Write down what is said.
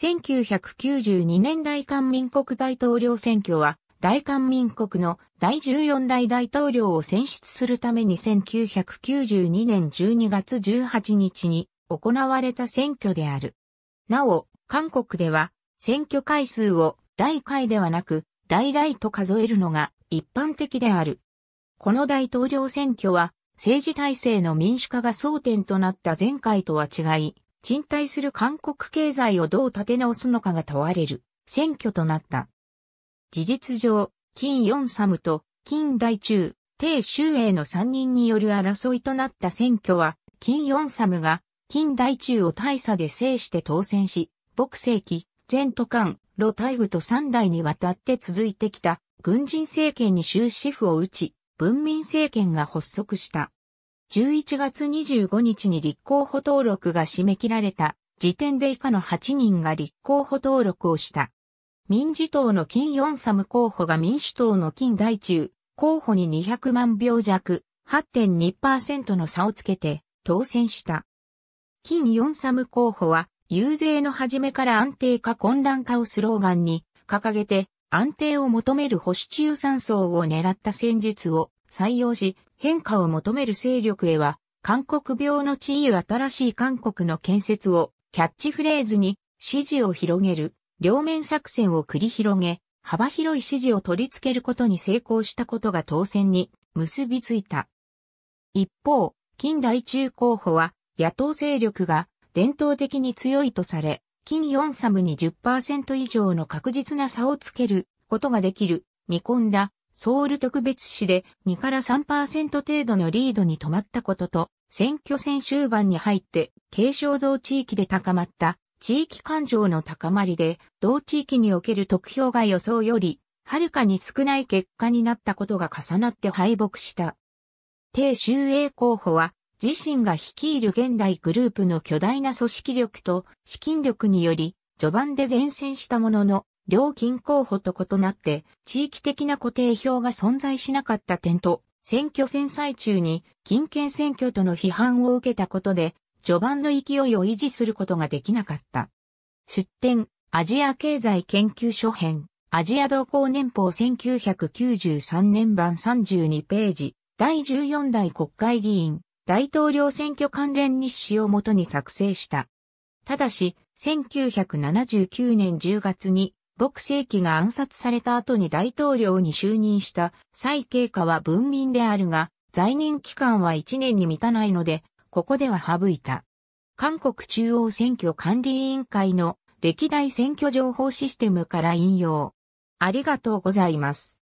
1992年大韓民国大統領選挙は、大韓民国の第14代大統領を選出するために1992年12月18日に行われた選挙である。なお、韓国では選挙回数を大回ではなく大々と数えるのが一般的である。この大統領選挙は政治体制の民主化が争点となった前回とは違い、賃貸する韓国経済をどう立て直すのかが問われる選挙となった。事実上、金四サムと金大中、帝周英の3人による争いとなった選挙は、金四サムが金大中を大差で制して当選し、牧世紀、前途間、露大具と3代にわたって続いてきた軍人政権に終止符を打ち、文民政権が発足した。11月25日に立候補登録が締め切られた時点で以下の8人が立候補登録をした。民自党の金四サム候補が民主党の金大中候補に200万票弱、8.2%の差をつけて当選した。金四サム候補は、遊説の始めから安定化混乱化をスローガンに掲げて安定を求める保守中産層を狙った戦術を採用し、変化を求める勢力へは、韓国病の地位新しい韓国の建設をキャッチフレーズに支持を広げる両面作戦を繰り広げ、幅広い支持を取り付けることに成功したことが当選に結びついた。一方、近代中候補は野党勢力が伝統的に強いとされ、金四サムに10%以上の確実な差をつけることができる、見込んだソウル特別市で2から3%程度のリードに止まったことと、選挙戦終盤に入って軽症同地域で高まった地域感情の高まりで、同地域における得票が予想より、はるかに少ない結果になったことが重なって敗北した。定州英候補は、自身が率いる現代グループの巨大な組織力と資金力により、序盤で前線したものの、料金候補と異なって、地域的な固定票が存在しなかった点と、選挙戦最中に、近県選挙との批判を受けたことで、序盤の勢いを維持することができなかった。出展、アジア経済研究所編、アジア同行年報1993年版32ページ、第14代国会議員、大統領選挙関連日誌をもとに作成した。ただし、1979年10月に牧世紀が暗殺された後に大統領に就任した蔡慶華は文民であるが、在任期間は1年に満たないので、ここでは省いた。韓国中央選挙管理委員会の歴代選挙情報システムから引用。ありがとうございます。